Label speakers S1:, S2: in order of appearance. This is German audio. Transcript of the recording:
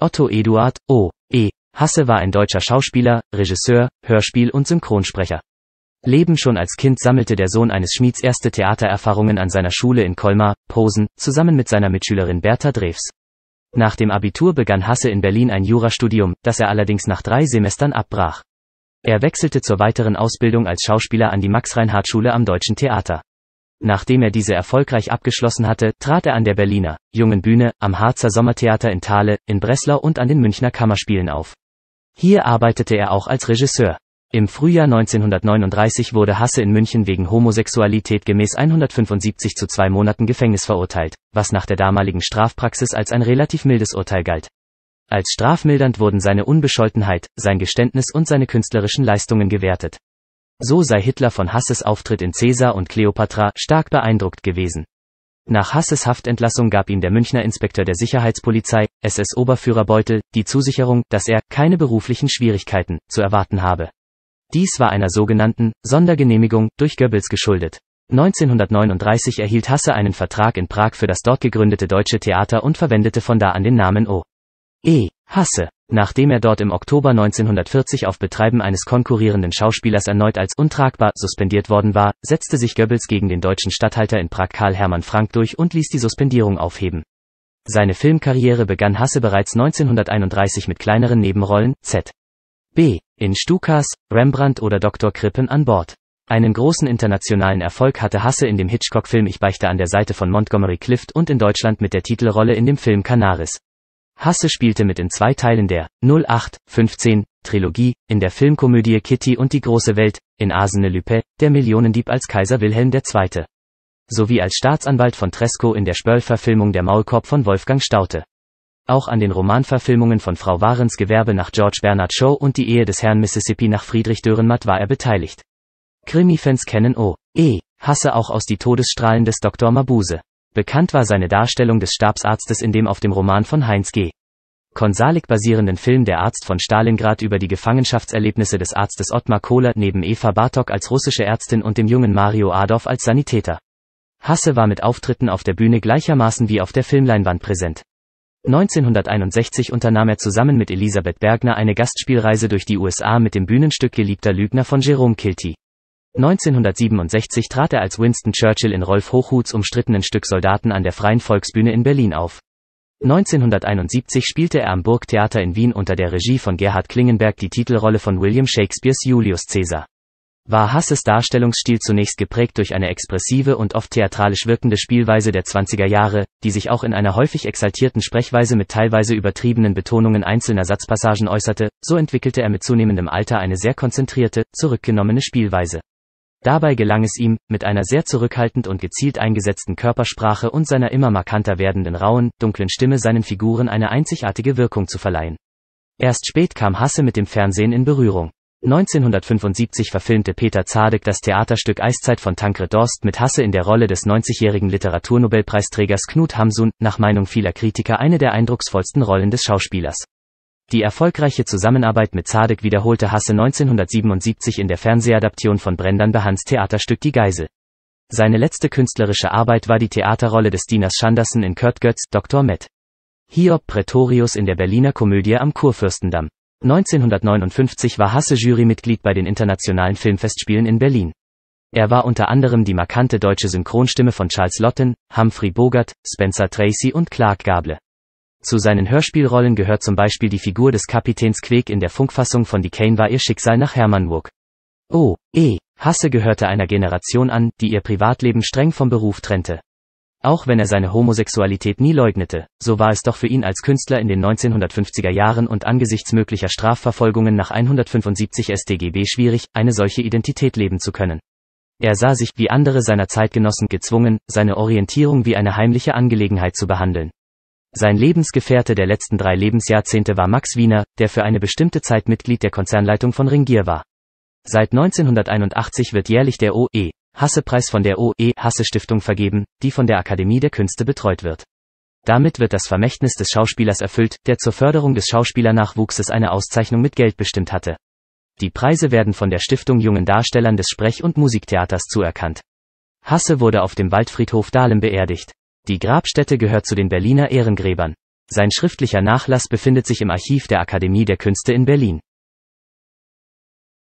S1: Otto Eduard, O. E. Hasse war ein deutscher Schauspieler, Regisseur, Hörspiel- und Synchronsprecher. Leben schon als Kind sammelte der Sohn eines Schmieds erste Theatererfahrungen an seiner Schule in Colmar, Posen, zusammen mit seiner Mitschülerin Bertha Drews. Nach dem Abitur begann Hasse in Berlin ein Jurastudium, das er allerdings nach drei Semestern abbrach. Er wechselte zur weiteren Ausbildung als Schauspieler an die Max-Reinhardt-Schule am Deutschen Theater. Nachdem er diese erfolgreich abgeschlossen hatte, trat er an der Berliner, Jungen Bühne, am Harzer Sommertheater in Thale, in Breslau und an den Münchner Kammerspielen auf. Hier arbeitete er auch als Regisseur. Im Frühjahr 1939 wurde Hasse in München wegen Homosexualität gemäß 175 zu zwei Monaten Gefängnis verurteilt, was nach der damaligen Strafpraxis als ein relativ mildes Urteil galt. Als strafmildernd wurden seine Unbescholtenheit, sein Geständnis und seine künstlerischen Leistungen gewertet. So sei Hitler von Hasses Auftritt in Caesar und Cleopatra stark beeindruckt gewesen. Nach Hasses Haftentlassung gab ihm der Münchner Inspektor der Sicherheitspolizei, SS-Oberführer Beutel, die Zusicherung, dass er keine beruflichen Schwierigkeiten zu erwarten habe. Dies war einer sogenannten Sondergenehmigung durch Goebbels geschuldet. 1939 erhielt Hasse einen Vertrag in Prag für das dort gegründete Deutsche Theater und verwendete von da an den Namen O. E. Hasse nachdem er dort im Oktober 1940 auf Betreiben eines konkurrierenden Schauspielers erneut als untragbar suspendiert worden war, setzte sich Goebbels gegen den deutschen Statthalter in Prag Karl Hermann Frank durch und ließ die Suspendierung aufheben. Seine Filmkarriere begann Hasse bereits 1931 mit kleineren Nebenrollen, Z. B. in Stukas, Rembrandt oder Dr. Krippen an Bord. Einen großen internationalen Erfolg hatte Hasse in dem Hitchcock-Film Ich beichte an der Seite von Montgomery Clift und in Deutschland mit der Titelrolle in dem Film Canaris. Hasse spielte mit in zwei Teilen der 0815 Trilogie, in der Filmkomödie Kitty und die große Welt, in Arsene Lupin, der Millionendieb als Kaiser Wilhelm II. sowie als Staatsanwalt von Tresco in der Spöll-Verfilmung Der Maulkorb von Wolfgang Staute. Auch an den Romanverfilmungen von Frau Warens Gewerbe nach George Bernard Shaw und Die Ehe des Herrn Mississippi nach Friedrich Dürrenmatt war er beteiligt. Krimi-Fans kennen O. E. Hasse auch aus Die Todesstrahlen des Dr. Mabuse. Bekannt war seine Darstellung des Stabsarztes in dem auf dem Roman von Heinz G. Konsalik basierenden Film Der Arzt von Stalingrad über die Gefangenschaftserlebnisse des Arztes Ottmar Kohler neben Eva Bartok als russische Ärztin und dem jungen Mario Adolf als Sanitäter. Hasse war mit Auftritten auf der Bühne gleichermaßen wie auf der Filmleinwand präsent. 1961 unternahm er zusammen mit Elisabeth Bergner eine Gastspielreise durch die USA mit dem Bühnenstück Geliebter Lügner von Jerome Kilty. 1967 trat er als Winston Churchill in Rolf Hochhuts umstrittenen Stück Soldaten an der Freien Volksbühne in Berlin auf. 1971 spielte er am Burgtheater in Wien unter der Regie von Gerhard Klingenberg die Titelrolle von William Shakespeares Julius Caesar. War Hasses Darstellungsstil zunächst geprägt durch eine expressive und oft theatralisch wirkende Spielweise der 20er Jahre, die sich auch in einer häufig exaltierten Sprechweise mit teilweise übertriebenen Betonungen einzelner Satzpassagen äußerte, so entwickelte er mit zunehmendem Alter eine sehr konzentrierte, zurückgenommene Spielweise. Dabei gelang es ihm, mit einer sehr zurückhaltend und gezielt eingesetzten Körpersprache und seiner immer markanter werdenden rauen, dunklen Stimme seinen Figuren eine einzigartige Wirkung zu verleihen. Erst spät kam Hasse mit dem Fernsehen in Berührung. 1975 verfilmte Peter Zadek das Theaterstück Eiszeit von Tankred Dorst mit Hasse in der Rolle des 90-jährigen Literaturnobelpreisträgers Knut Hamsun, nach Meinung vieler Kritiker eine der eindrucksvollsten Rollen des Schauspielers. Die erfolgreiche Zusammenarbeit mit Zadek wiederholte Hasse 1977 in der Fernsehadaption von Brendan Behans Theaterstück Die Geisel. Seine letzte künstlerische Arbeit war die Theaterrolle des Dieners Schandersen in Kurt Götz, Dr. Med. Hiob Pretorius in der Berliner Komödie am Kurfürstendamm. 1959 war Hasse Jurymitglied bei den Internationalen Filmfestspielen in Berlin. Er war unter anderem die markante deutsche Synchronstimme von Charles Lotten, Humphrey Bogart, Spencer Tracy und Clark Gable. Zu seinen Hörspielrollen gehört zum Beispiel die Figur des Kapitäns Queg in der Funkfassung von Kane war ihr Schicksal nach Hermann Wook. O. Oh, e. Hasse gehörte einer Generation an, die ihr Privatleben streng vom Beruf trennte. Auch wenn er seine Homosexualität nie leugnete, so war es doch für ihn als Künstler in den 1950er Jahren und angesichts möglicher Strafverfolgungen nach 175 StGB schwierig, eine solche Identität leben zu können. Er sah sich, wie andere seiner Zeitgenossen, gezwungen, seine Orientierung wie eine heimliche Angelegenheit zu behandeln. Sein Lebensgefährte der letzten drei Lebensjahrzehnte war Max Wiener, der für eine bestimmte Zeit Mitglied der Konzernleitung von Ringier war. Seit 1981 wird jährlich der OE Hassepreis von der OE Hasse Stiftung vergeben, die von der Akademie der Künste betreut wird. Damit wird das Vermächtnis des Schauspielers erfüllt, der zur Förderung des Schauspielernachwuchses eine Auszeichnung mit Geld bestimmt hatte. Die Preise werden von der Stiftung jungen Darstellern des Sprech- und Musiktheaters zuerkannt. Hasse wurde auf dem Waldfriedhof Dahlem beerdigt. Die Grabstätte gehört zu den Berliner Ehrengräbern. Sein schriftlicher Nachlass befindet sich im Archiv der Akademie der Künste in Berlin.